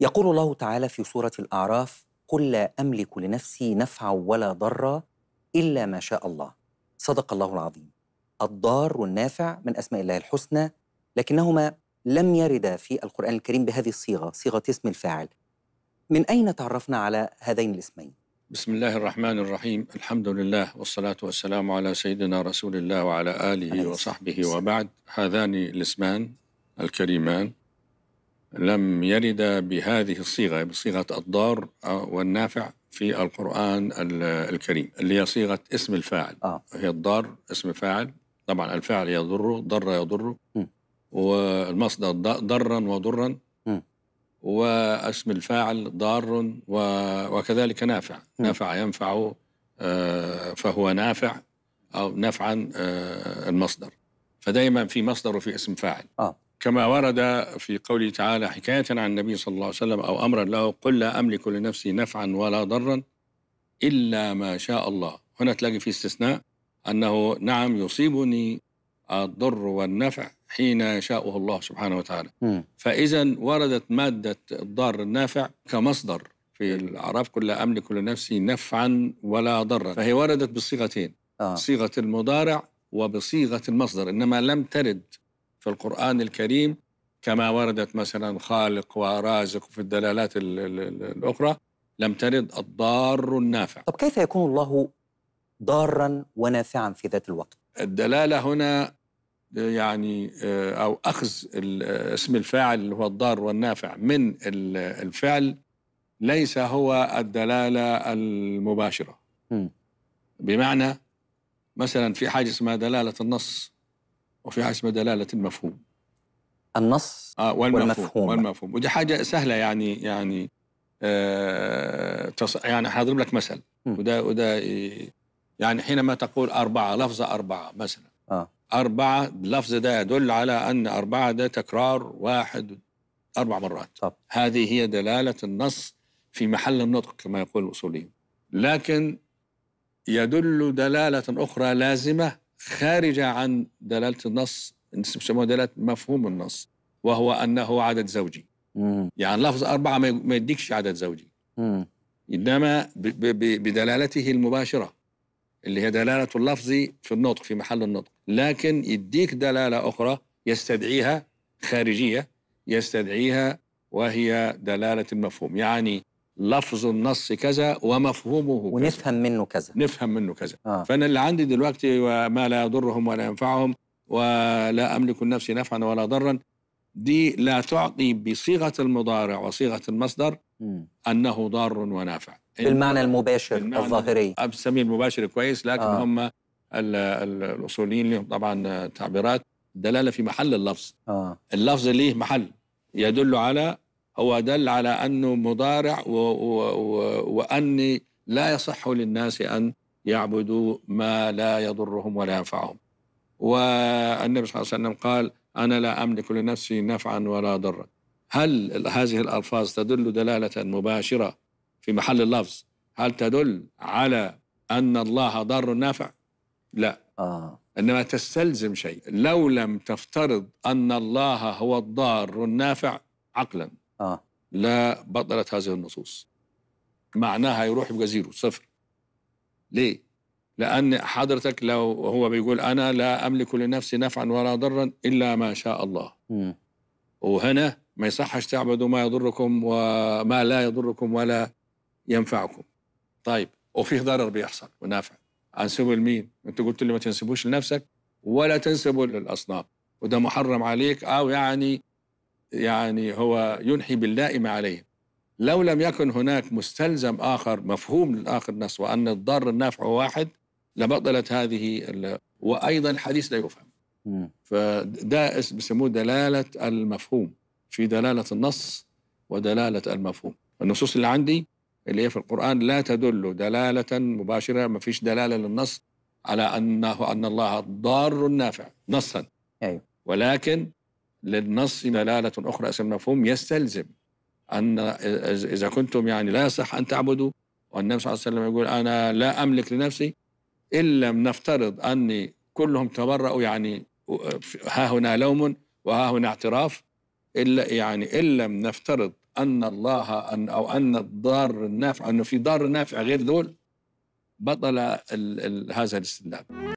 يقول الله تعالى في سورة الأعراف قل لا أملك لنفسي نفعا ولا ضرا إلا ما شاء الله صدق الله العظيم الضار والنافع من أسماء الله الحسنى لكنهما لم يردا في القرآن الكريم بهذه الصيغة صيغة اسم الفاعل من أين تعرفنا على هذين الاسمين؟ بسم الله الرحمن الرحيم الحمد لله والصلاة والسلام على سيدنا رسول الله وعلى آله وصحبه وبعد هذان الاسمان الكريمان لم يرد بهذه الصيغة يعني بصيغة الضار والنافع في القرآن الكريم اللي هي صيغة اسم الفاعل آه. هي الضار اسم فاعل طبعا الفاعل يضره ضر يضره والمصدر ضرا وضرا م. واسم الفاعل ضار وكذلك نافع م. نافع ينفع آه، فهو نافع أو نفعا آه، المصدر فدائما في مصدر وفي اسم فاعل آه. كما ورد في قوله تعالى حكاية عن النبي صلى الله عليه وسلم أو أمرا له قل لا أملك لنفسي نفعا ولا ضرا إلا ما شاء الله هنا تلاقي في استثناء أنه نعم يصيبني الضر والنفع حين يشاءه الله سبحانه وتعالى فإذا وردت مادة الضار النافع كمصدر في الأعراف كل أملك لنفسي نفعا ولا ضرا فهي وردت بالصيغتين آه. صيغة المضارع وبصيغة المصدر إنما لم ترد في القرآن الكريم كما وردت مثلا خالق ورازق في الدلالات الأخرى لم ترد الضار النافع طب كيف يكون الله ضارا ونافعا في ذات الوقت الدلالة هنا يعني آه، أو أخذ اسم الفاعل اللي هو الضار والنافع من الفعل ليس هو الدلالة المباشرة م. بمعنى مثلا في حاجة اسمها دلالة النص وفي حسب دلالة المفهوم النص آه والمفهوم والمفهوم, والمفهوم. ودي حاجة سهلة يعني يعني آه تص... يعني حاضرب لك مثل وده وده يعني حينما تقول أربعة لفظة أربعة مثلا آه. أربعة اللفظ ده يدل على أن أربعة ده تكرار واحد أربع مرات طب. هذه هي دلالة النص في محل النطق كما يقول الأصوليون لكن يدل دلالة أخرى لازمة خارجة عن دلالة النص يسموها دلالة مفهوم النص وهو أنه عدد زوجي مم. يعني لفظ أربعة ما يديكش عدد زوجي مم. إنما بدلالته المباشرة اللي هي دلالة اللفظ في النطق في محل النطق لكن يديك دلالة أخرى يستدعيها خارجية يستدعيها وهي دلالة المفهوم يعني لفظ النص كذا ومفهومه كذا ونفهم منه كذا نفهم منه كذا آه. فانا اللي عندي دلوقتي وما لا يضرهم ولا ينفعهم ولا املك النفس نفعا ولا ضرا دي لا تعطي بصيغه المضارع وصيغه المصدر م. انه ضار ونافع بالمعنى المباشر بالمعنى الظاهري بسميه المباشر كويس لكن آه. هم الاصوليين لهم طبعا تعبيرات دلاله في محل اللفظ آه. اللفظ ليه محل يدل على هو دل على أنه مضارع و و و وأني لا يصح للناس أن يعبدوا ما لا يضرهم ولا ينفعهم والنبي صلى الله عليه وسلم قال أنا لا أملك لنفسي نفعا ولا ضرا هل هذه الألفاظ تدل دلالة مباشرة في محل اللفظ هل تدل على أن الله ضار نافع لا آه. إنما تستلزم شيء لو لم تفترض أن الله هو الضار النافع عقلا آه. لا بطلت هذه النصوص معناها يروح يبقى زيرو صفر ليه؟ لأن حضرتك لو هو بيقول أنا لا أملك لنفسي نفعا ولا ضرا إلا ما شاء الله م. وهنا ما يصحش تعبدوا ما يضركم وما لا يضركم ولا ينفعكم طيب وفيه ضرر بيحصل ونافع انسبه لمين؟ انت قلت لي ما تنسبوش لنفسك ولا تنسبوا للاصنام وده محرم عليك او يعني يعني هو ينحي باللائم عليه لو لم يكن هناك مستلزم آخر مفهوم للآخر نص وأن الضر النافع واحد لبطلت هذه وأيضا الحديث لا يفهم فده بيسموه دلالة المفهوم في دلالة النص ودلالة المفهوم النصوص اللي عندي اللي هي في القرآن لا تدل دلالة مباشرة ما فيش دلالة للنص على أنه أن الله ضار النافع نصا أيوه. ولكن للنص دلالة أخرى اسم مفهوم يستلزم أن إذا كنتم يعني لا يصح أن تعبدوا والنبي صلى الله عليه وسلم يقول أنا لا أملك لنفسي إن لم نفترض أني كلهم تبرأوا يعني ها هنا لوم وها هنا اعتراف إلا يعني إن لم نفترض أن الله أن أو أن الضار النافع أنه في ضار نافع غير دول بطل هذا الاستدلال